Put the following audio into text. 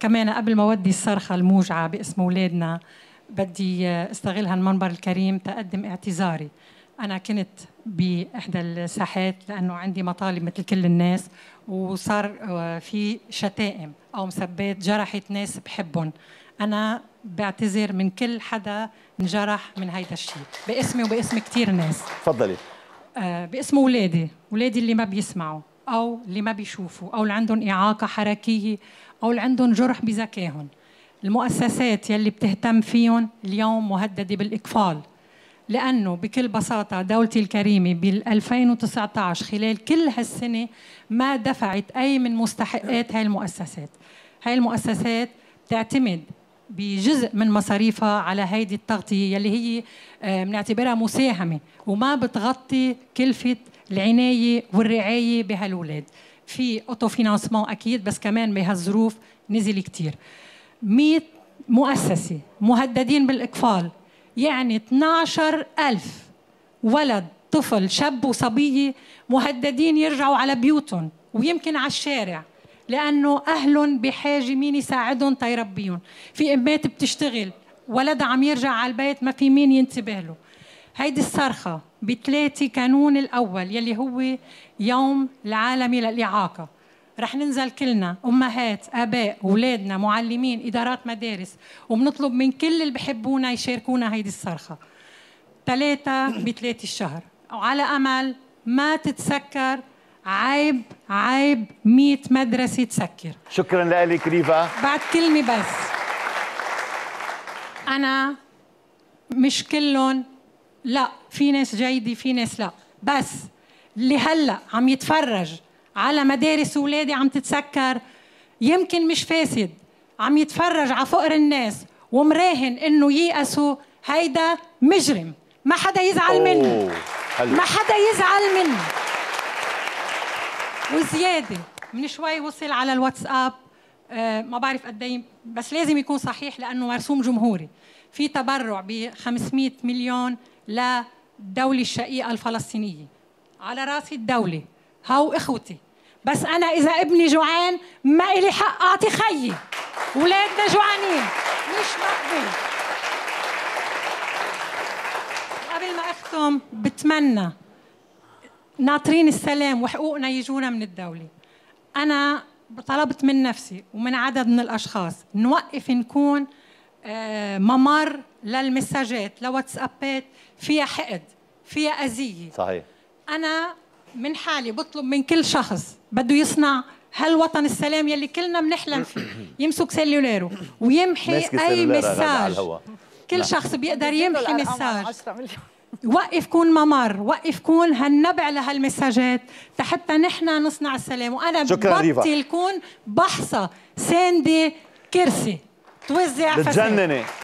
كمان قبل ما اودي الصرخه الموجعه باسم اولادنا بدي استغل هالمنبر الكريم تقدم اعتذاري انا كنت باحدى الساحات لانه عندي مطالب مثل كل الناس وصار آه، في شتائم او مسبات جرحت ناس بحبهم انا بعتذر من كل حدا انجرح من هيدا الشيء باسمي وباسم كثير ناس تفضلي آه، باسم اولادي اولادي اللي ما بيسمعوا او اللي ما بيشوفوا او اللي عندهم اعاقه حركيه او اللي عندهم جرح بذكائهم المؤسسات يلي بتهتم فيهم اليوم مهدده بالاقفال لانه بكل بساطه دولتي الكريمه بال 2019 خلال كل هالسنه ما دفعت اي من مستحقات هاي المؤسسات هاي المؤسسات تعتمد بجزء من مصاريفها على هيدي التغطية يلي هي بنعتبرها آه، مساهمة وما بتغطي كلفة العناية والرعاية بهالولاد في اوتو فينانسمون اكيد بس كمان بهالظروف نزل كثير 100 مؤسسة مهددين بالإقفال يعني 12 ألف ولد طفل شاب وصبية مهددين يرجعوا على بيوتهم ويمكن على الشارع لانه اهلهم بحاجه مين يساعدهم تيربيهم في امات بتشتغل ولدها عم يرجع على البيت ما في مين ينتبه له هيدي الصرخه بثلاثة كانون الاول يلي هو يوم العالمي للاعاقه رح ننزل كلنا امهات اباء اولادنا معلمين ادارات مدارس وبنطلب من كل اللي بحبونا يشاركونا هيدي الصرخه ثلاثة بثلاثة الشهر وعلى امل ما تتسكر عيب عيب 100 مدرسة تسكر شكرا لك ريفا بعد كلمة بس أنا مش كلهم لا في ناس جيدة في ناس لا بس اللي هلا عم يتفرج على مدارس اولادي عم تتسكر يمكن مش فاسد عم يتفرج على فقر الناس ومراهن انه ييأسوا هيدا مجرم ما حدا يزعل منه ما حدا يزعل منه وزياده من شوي وصل على الواتساب آه، ما بعرف قد إيه، بس لازم يكون صحيح لانه مرسوم جمهوري في تبرع ب 500 مليون للدوله الشقيقه الفلسطينيه على راسي الدوله هاو اخوتي بس انا اذا ابني جوعان ما الي حق اعطي خيي ولادنا جوعانين مش مقبول قبل ما اختم بتمنى ناطرين السلام وحقوقنا يجونا من الدولة أنا طلبت من نفسي ومن عدد من الأشخاص نوقف نكون آه، ممر للمساجات لواتسابات فيها حقد فيها أذية صحيح أنا من حالي بطلب من كل شخص بده يصنع هالوطن السلام يلي كلنا بنحلم فيه يمسك سيلولاره ويمحي أي مساج كل شخص بيقدر يمحي مساج وقف كون ممر وقف كون هالنبع لهالمساجات حتى نحن نصنع السلام وانا ببطل كون بحصه ساندة كرسي توزع بتجنني